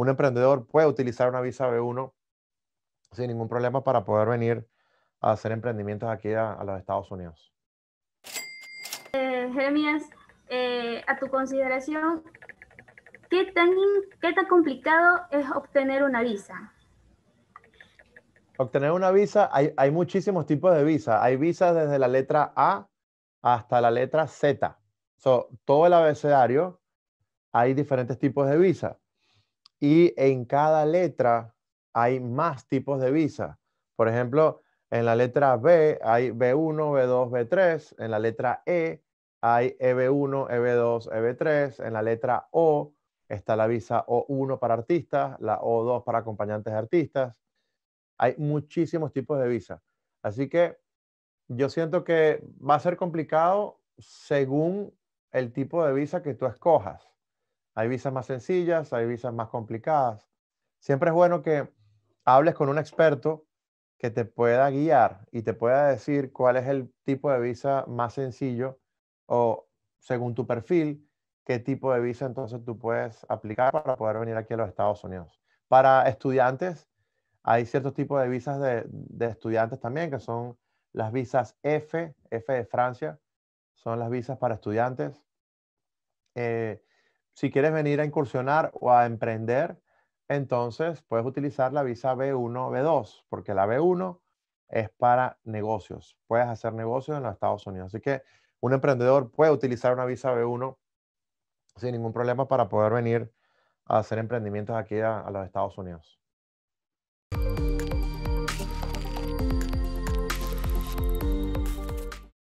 un emprendedor puede utilizar una visa B1 sin ningún problema para poder venir a hacer emprendimientos aquí a, los Estados Unidos. Gemias, eh, Jeremías, eh, a tu consideración, ¿qué tan, tan complicado es obtener una visa? Obtener una visa, hay, muchísimos tipos de visa. Hay visas desde la letra A hasta la letra Z. todo el abecedario hay diferentes tipos de visa y en cada letra hay más tipos de visa. Por ejemplo, en la letra B hay B1, B2, B3. En la letra E hay EB1, EB2, EB3. En la letra O está la visa O1 para artistas, la O2 para acompañantes de artistas. Hay muchísimos tipos de visa. Así que yo siento que va a ser complicado según el tipo de visa que tú escojas. Hay visas más sencillas, hay visas más complicadas. Siempre es bueno que hables con un experto que te pueda guiar y te pueda decir cuál es el tipo de visa más sencillo o según tu perfil, qué tipo de visa entonces tú puedes aplicar para poder venir aquí a los Estados Unidos. Para estudiantes, hay ciertos tipos de visas de, estudiantes también, que son las visas F, F de Francia, son las visas para estudiantes. Eh, si quieres venir a incursionar o a emprender, entonces puedes utilizar la visa B1, B2, porque la B1 es para negocios. Puedes hacer negocios en los Estados Unidos. Así que un emprendedor puede utilizar una visa B1 sin ningún problema para poder venir a hacer emprendimientos aquí a, a los Estados Unidos.